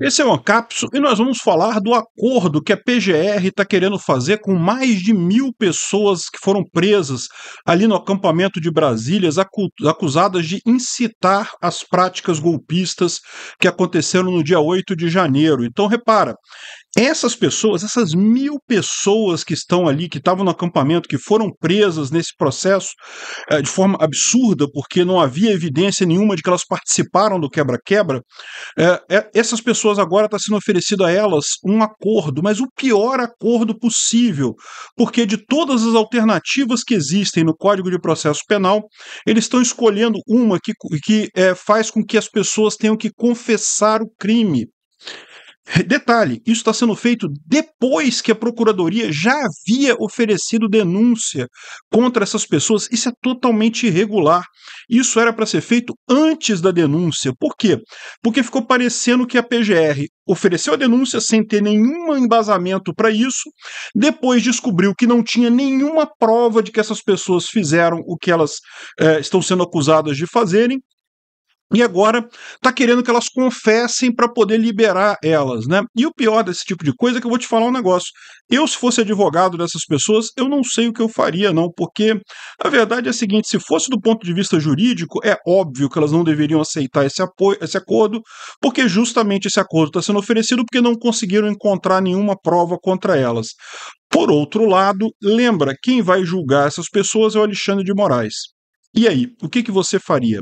Esse é o cápsula e nós vamos falar do acordo que a PGR está querendo fazer com mais de mil pessoas que foram presas ali no acampamento de Brasília, acusadas de incitar as práticas golpistas que aconteceram no dia 8 de janeiro. Então, repara, essas pessoas, essas mil pessoas que estão ali, que estavam no acampamento, que foram presas nesse processo eh, de forma absurda, porque não havia evidência nenhuma de que elas participaram do quebra-quebra, eh, eh, essas pessoas agora está sendo oferecido a elas um acordo, mas o pior acordo possível, porque de todas as alternativas que existem no Código de Processo Penal, eles estão escolhendo uma que, que é, faz com que as pessoas tenham que confessar o crime. Detalhe: isso está sendo feito depois que a Procuradoria já havia oferecido denúncia contra essas pessoas. Isso é totalmente irregular. Isso era para ser feito antes da denúncia. Por quê? Porque ficou parecendo que a PGR ofereceu a denúncia sem ter nenhum embasamento para isso, depois descobriu que não tinha nenhuma prova de que essas pessoas fizeram o que elas eh, estão sendo acusadas de fazerem, e agora está querendo que elas confessem para poder liberar elas, né? E o pior desse tipo de coisa é que eu vou te falar um negócio. Eu, se fosse advogado dessas pessoas, eu não sei o que eu faria, não, porque a verdade é a seguinte: se fosse do ponto de vista jurídico, é óbvio que elas não deveriam aceitar esse apoio, esse acordo, porque justamente esse acordo está sendo oferecido porque não conseguiram encontrar nenhuma prova contra elas. Por outro lado, lembra, quem vai julgar essas pessoas é o Alexandre de Moraes. E aí, o que, que você faria?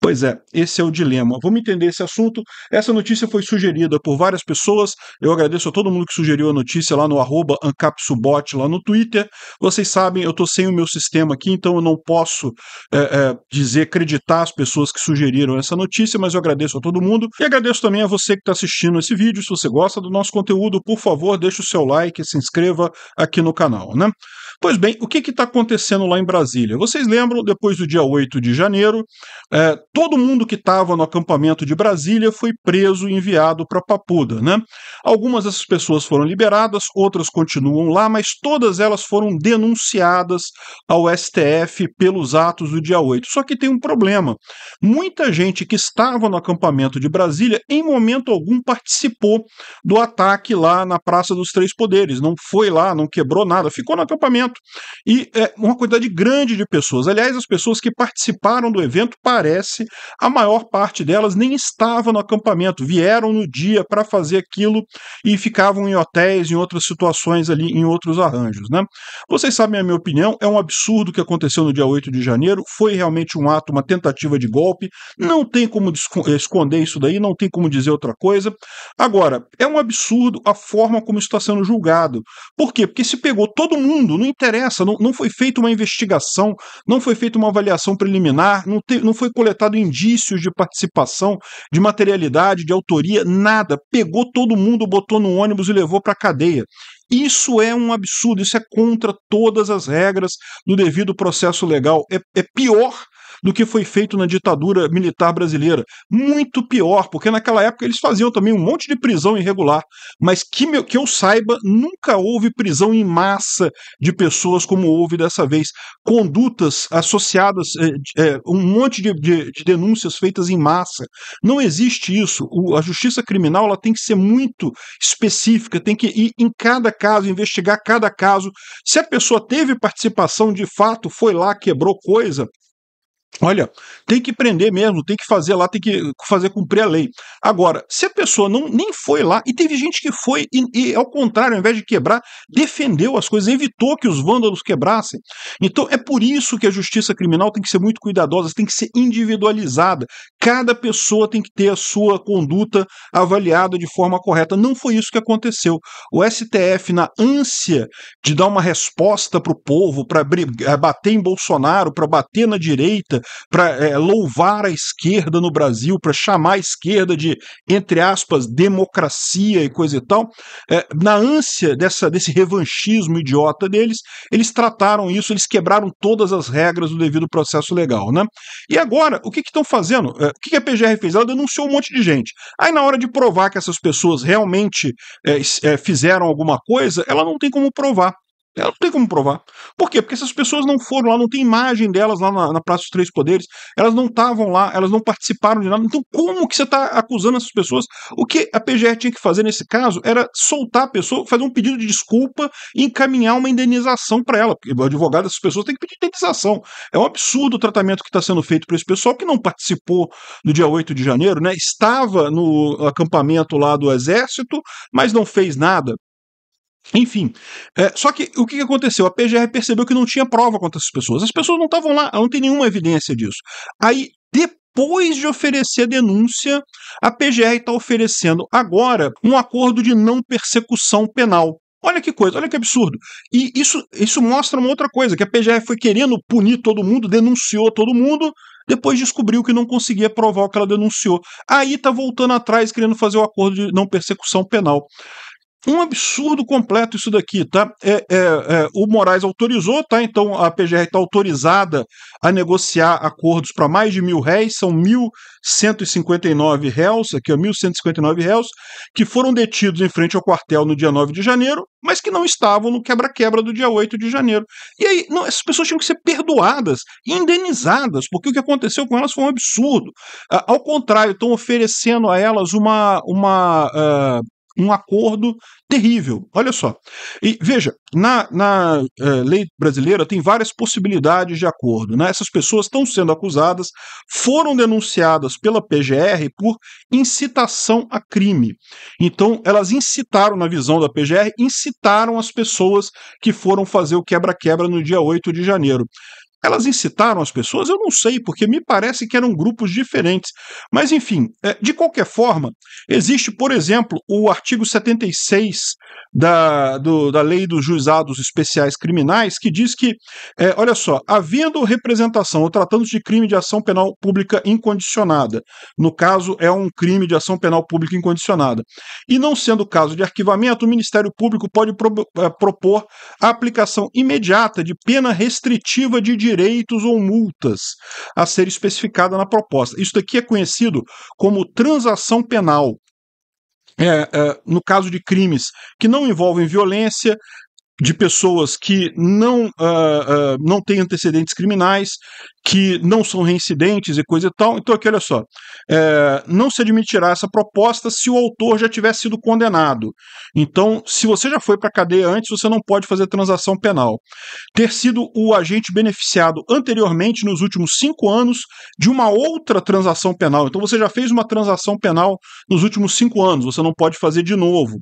Pois é, esse é o dilema. Vamos entender esse assunto. Essa notícia foi sugerida por várias pessoas. Eu agradeço a todo mundo que sugeriu a notícia lá no arroba AncapSubot, lá no Twitter. Vocês sabem, eu estou sem o meu sistema aqui, então eu não posso é, é, dizer, acreditar as pessoas que sugeriram essa notícia, mas eu agradeço a todo mundo. E agradeço também a você que está assistindo esse vídeo. Se você gosta do nosso conteúdo, por favor, deixe o seu like, se inscreva aqui no canal, né? Pois bem, o que está acontecendo lá em Brasília? Vocês lembram, depois do dia 8 de janeiro, é, todo mundo que estava no acampamento de Brasília foi preso e enviado para Papuda. Né? Algumas dessas pessoas foram liberadas, outras continuam lá, mas todas elas foram denunciadas ao STF pelos atos do dia 8. Só que tem um problema. Muita gente que estava no acampamento de Brasília, em momento algum, participou do ataque lá na Praça dos Três Poderes. Não foi lá, não quebrou nada, ficou no acampamento evento e é, uma quantidade grande de pessoas. Aliás, as pessoas que participaram do evento, parece, a maior parte delas nem estava no acampamento, vieram no dia para fazer aquilo e ficavam em hotéis, em outras situações ali, em outros arranjos. Né? Vocês sabem a minha opinião, é um absurdo o que aconteceu no dia 8 de janeiro, foi realmente um ato, uma tentativa de golpe, não tem como eh, esconder isso daí, não tem como dizer outra coisa. Agora, é um absurdo a forma como isso está sendo julgado. Por quê? Porque se pegou todo mundo, não interessa, não, não foi feita uma investigação, não foi feita uma avaliação preliminar, não, te, não foi coletado indícios de participação, de materialidade, de autoria, nada. Pegou todo mundo, botou no ônibus e levou para a cadeia. Isso é um absurdo, isso é contra todas as regras do devido processo legal. É, é pior do que foi feito na ditadura militar brasileira. Muito pior, porque naquela época eles faziam também um monte de prisão irregular, mas que, meu, que eu saiba, nunca houve prisão em massa de pessoas como houve dessa vez. Condutas associadas, é, é, um monte de, de, de, denúncias feitas em massa. Não existe isso. O, a justiça criminal ela tem que ser muito específica, tem que ir em cada caso, investigar cada caso. Se a pessoa teve participação de fato, foi lá, quebrou coisa, Olha, tem que prender mesmo, tem que fazer lá, tem que fazer cumprir a lei. Agora, se a pessoa não nem foi lá, e teve gente que foi, e, e ao contrário, ao invés de quebrar, defendeu as coisas, evitou que os vândalos quebrassem. Então é por isso que a justiça criminal tem que ser muito cuidadosa, tem que ser individualizada. Cada pessoa tem que ter a sua conduta avaliada de forma correta. Não foi isso que aconteceu. O STF, na ânsia de dar uma resposta para o povo, para é, bater em Bolsonaro, para bater na direita, para é, louvar a esquerda no Brasil, para chamar a esquerda de, entre aspas, democracia e coisa e tal, é, na ânsia dessa, desse revanchismo idiota deles, eles trataram isso, eles quebraram todas as regras do devido processo legal. Né? E agora, o que estão fazendo? É, o que a PGR fez? Ela denunciou um monte de gente. Aí, na hora de provar que essas pessoas realmente é, é, fizeram alguma coisa, ela não tem como provar. Ela não tem como provar. Por quê? Porque essas pessoas não foram lá, não tem imagem delas lá na, na Praça dos Três Poderes, elas não estavam lá, elas não participaram de nada. Então, como que você está acusando essas pessoas? O que a PGR tinha que fazer nesse caso era soltar a pessoa, fazer um pedido de desculpa e encaminhar uma indenização para ela. Porque o advogado dessas pessoas tem que pedir indenização. É um absurdo o tratamento que está sendo feito para esse pessoal que não participou no dia 8 de janeiro, né? Estava no acampamento lá do Exército, mas não fez nada. Enfim, é, só que o que aconteceu? A PGR percebeu que não tinha prova contra essas pessoas. As pessoas não estavam lá, não tem nenhuma evidência disso. Aí, depois de oferecer a denúncia, a PGR está oferecendo agora um acordo de não persecução penal. Olha que coisa, olha que absurdo. E isso, isso mostra uma outra coisa, que a PGR foi querendo punir todo mundo, denunciou todo mundo, depois descobriu que não conseguia provar o que ela denunciou. Aí está voltando atrás, querendo fazer o acordo de não persecução penal. Um absurdo completo isso daqui, tá? É, é, é, o Moraes autorizou, tá? Então a PGR está autorizada a negociar acordos para mais de mil réis, são 1.159 réus, aqui ó, 1.159 réus, que foram detidos em frente ao quartel no dia 9 de janeiro, mas que não estavam no quebra-quebra do dia 8 de janeiro. E aí, não, essas pessoas tinham que ser perdoadas, indenizadas, porque o que aconteceu com elas foi um absurdo. Ah, ao contrário, estão oferecendo a elas uma. uma um acordo terrível. Olha só. E veja, na, na é, lei brasileira tem várias possibilidades de acordo. Né? Essas pessoas estão sendo acusadas, foram denunciadas pela PGR por incitação a crime. Então, elas incitaram, na visão da PGR, incitaram as pessoas que foram fazer o quebra-quebra no dia 8 de janeiro elas incitaram as pessoas? Eu não sei, porque me parece que eram grupos diferentes. Mas, enfim, é, de qualquer forma, existe, por exemplo, o artigo 76 da, do, da Lei dos Juizados Especiais Criminais, que diz que, é, olha só, havendo representação ou tratando-se de crime de ação penal pública incondicionada, no caso, é um crime de ação penal pública incondicionada, e não sendo caso de arquivamento, o Ministério Público pode pro, é, propor a aplicação imediata de pena restritiva de direito direitos ou multas a ser especificada na proposta. Isso daqui é conhecido como transação penal. É, é, no caso de crimes que não envolvem violência, de pessoas que não, uh, uh, não têm antecedentes criminais, que não são reincidentes e coisa e tal. Então, aqui, olha só. É, não se admitirá essa proposta se o autor já tiver sido condenado. Então, se você já foi para a cadeia antes, você não pode fazer transação penal. Ter sido o agente beneficiado anteriormente, nos últimos cinco anos, de uma outra transação penal. Então, você já fez uma transação penal nos últimos cinco anos, você não pode fazer de novo.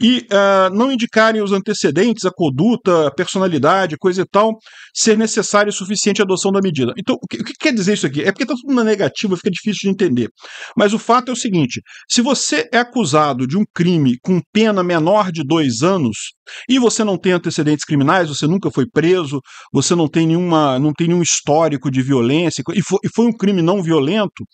E é, não indicarem os antecedentes, a conduta, a personalidade, coisa e tal, ser necessário e suficiente a adoção da medida. Então, o que, o que, quer dizer isso aqui? É porque está tudo na negativa, fica difícil de entender. Mas o fato é o seguinte: se você é acusado de um crime com pena menor de dois anos e você não tem antecedentes criminais, você nunca foi preso, você não tem nenhuma, não tem nenhum histórico de violência e foi, e foi um crime não violento,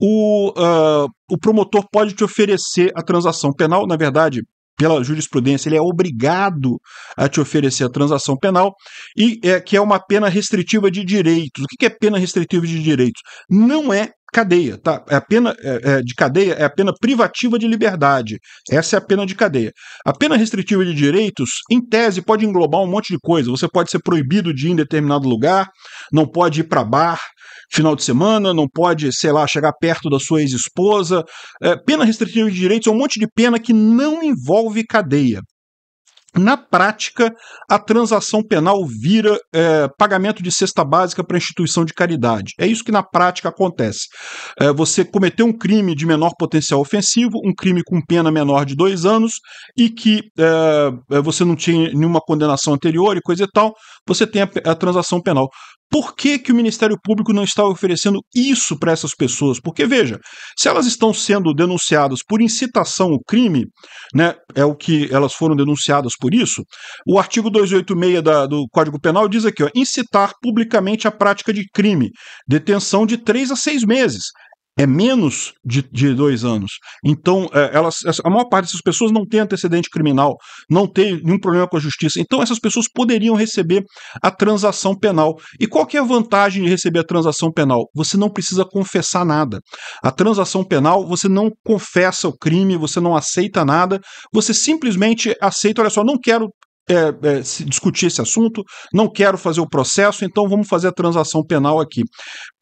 o, uh, o promotor pode te oferecer a transação penal, na verdade, pela jurisprudência, ele é obrigado a te oferecer a transação penal e é, que é uma pena restritiva de direitos. O que é pena restritiva de direitos? Não é cadeia, tá? É a pena é, é, de cadeia é a pena privativa de liberdade. Essa é a pena de cadeia. A pena restritiva de direitos, em tese, pode englobar um monte de coisa. Você pode ser proibido de ir em determinado lugar, não pode ir para bar, final de semana, não pode, sei lá, chegar perto da sua ex-esposa. É, pena restritiva de direitos é um monte de pena que não envolve cadeia. Na prática, a transação penal vira é, pagamento de cesta básica para instituição de caridade. É isso que na prática acontece. É, você cometeu um crime de menor potencial ofensivo, um crime com pena menor de dois anos e que é, é você não tinha nenhuma condenação anterior e coisa e tal, você tem a, a transação penal. Por que, que o Ministério Público não está oferecendo isso para essas pessoas? Porque, veja, se elas estão sendo denunciadas por incitação ao crime, né, é o que elas foram denunciadas por isso, o artigo 286 da, do Código Penal diz aqui: ó, incitar publicamente a prática de crime, detenção de três a seis meses, é menos de, de dois anos. Então, é, elas, a maior parte dessas pessoas não tem antecedente criminal, não tem nenhum problema com a justiça. Então, essas pessoas poderiam receber a transação penal. E qual que é a vantagem de receber a transação penal? Você não precisa confessar nada. A transação penal, você não confessa o crime, você não aceita nada, você simplesmente aceita, olha só, não quero é, é, discutir esse assunto, não quero fazer o processo, então vamos fazer a transação penal aqui.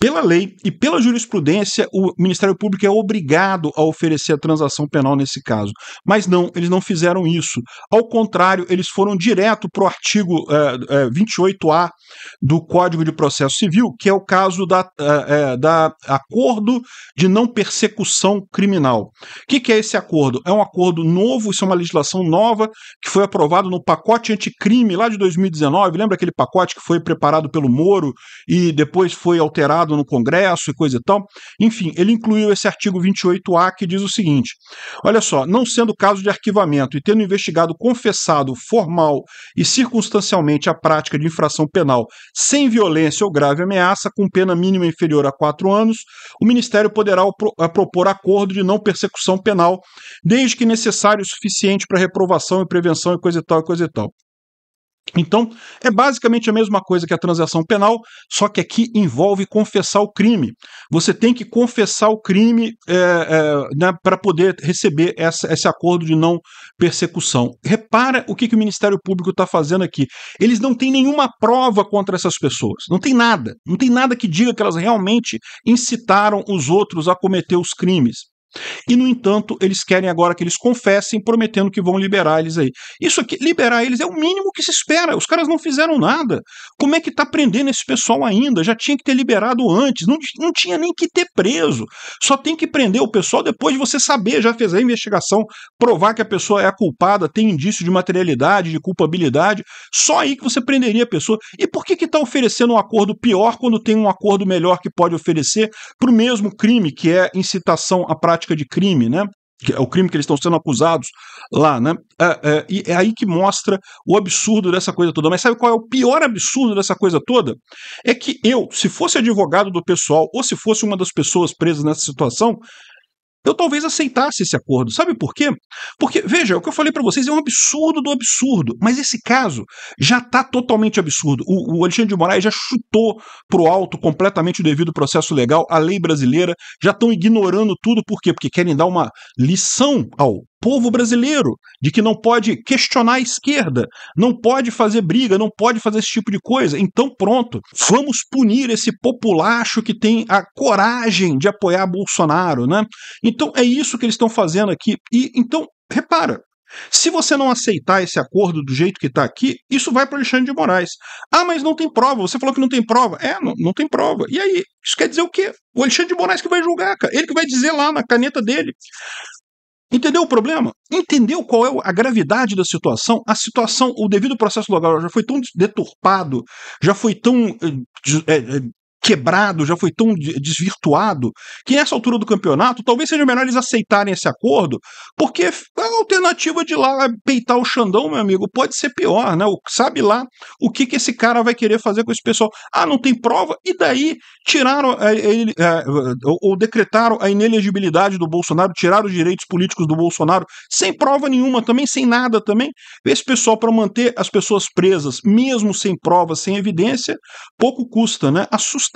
Pela lei e pela jurisprudência, o Ministério Público é obrigado a oferecer a transação penal nesse caso. Mas não, eles não fizeram isso. Ao contrário, eles foram direto para o artigo é, 28A é, do Código de Processo Civil, que é o caso da, é, é, da acordo de não persecução criminal. O que, que é esse acordo? É um acordo novo, isso é uma legislação nova que foi aprovado no pacote pacote anticrime lá de 2019, lembra aquele pacote que foi preparado pelo Moro e depois foi alterado no Congresso e coisa e tal? Enfim, ele incluiu esse artigo 28A que diz o seguinte: olha só, não sendo caso de arquivamento e tendo investigado confessado, formal e circunstancialmente a prática de infração penal sem violência ou grave ameaça, com pena mínima inferior a quatro anos, o Ministério poderá propor acordo de não persecução penal, desde que necessário o suficiente para reprovação e prevenção e coisa e tal e coisa e tal. Então, é basicamente a mesma coisa que a transação penal, só que aqui envolve confessar o crime. Você tem que confessar o crime é, é, né, para poder receber essa, esse acordo de não persecução. Repara o que, que o Ministério Público está fazendo aqui. Eles não têm nenhuma prova contra essas pessoas. Não tem nada. Não tem nada que diga que elas realmente incitaram os outros a cometer os crimes. E, no entanto, eles querem agora que eles confessem, prometendo que vão liberar eles aí. Isso aqui, liberar eles é o mínimo que se espera. Os caras não fizeram nada. Como é que está prendendo esse pessoal ainda? Já tinha que ter liberado antes, não, não tinha nem que ter preso. Só tem que prender o pessoal depois de você saber, já fez a investigação, provar que a pessoa é a culpada, tem indício de materialidade, de culpabilidade. Só aí que você prenderia a pessoa. E por que que tá oferecendo um acordo pior quando tem um acordo melhor que pode oferecer para o mesmo crime, que é incitação à prática prática de crime, né? Que é o crime que eles estão sendo acusados lá, né? É, é, e é aí que mostra o absurdo dessa coisa toda. Mas sabe qual é o pior absurdo dessa coisa toda? É que eu, se fosse advogado do pessoal, ou se fosse uma das pessoas presas nessa situação, eu talvez aceitasse esse acordo. Sabe por quê? Porque, veja, o que eu falei para vocês é um absurdo do absurdo, mas esse caso já está totalmente absurdo. O, o, Alexandre de Moraes já chutou pro alto completamente o devido processo legal, a lei brasileira, já estão ignorando tudo, por quê? Porque querem dar uma lição ao povo brasileiro de que não pode questionar a esquerda, não pode fazer briga, não pode fazer esse tipo de coisa. Então, pronto, vamos punir esse populacho que tem a coragem de apoiar Bolsonaro, né? Então, então é isso que eles estão fazendo aqui. E então, repara, se você não aceitar esse acordo do jeito que está aqui, isso vai para Alexandre de Moraes. Ah, mas não tem prova. Você falou que não tem prova. É, não, não tem prova. E aí? Isso quer dizer o quê? O Alexandre de Moraes que vai julgar, cara. Ele que vai dizer lá na caneta dele. Entendeu o problema? Entendeu qual é a gravidade da situação? A situação, o devido processo legal já foi tão deturpado, já foi tão é, é, quebrado, já foi tão desvirtuado, que nessa altura do campeonato talvez seja melhor eles aceitarem esse acordo, porque a alternativa de lá peitar o Xandão, meu amigo, pode ser pior, né? Sabe lá o que, que esse cara vai querer fazer com esse pessoal. Ah, não tem prova? E daí tiraram é, ele, é, ou decretaram a inelegibilidade do Bolsonaro, tiraram os direitos políticos do Bolsonaro, sem prova nenhuma também, sem nada também. Esse pessoal, para manter as pessoas presas, mesmo sem prova, sem evidência, pouco custa, né? Assusta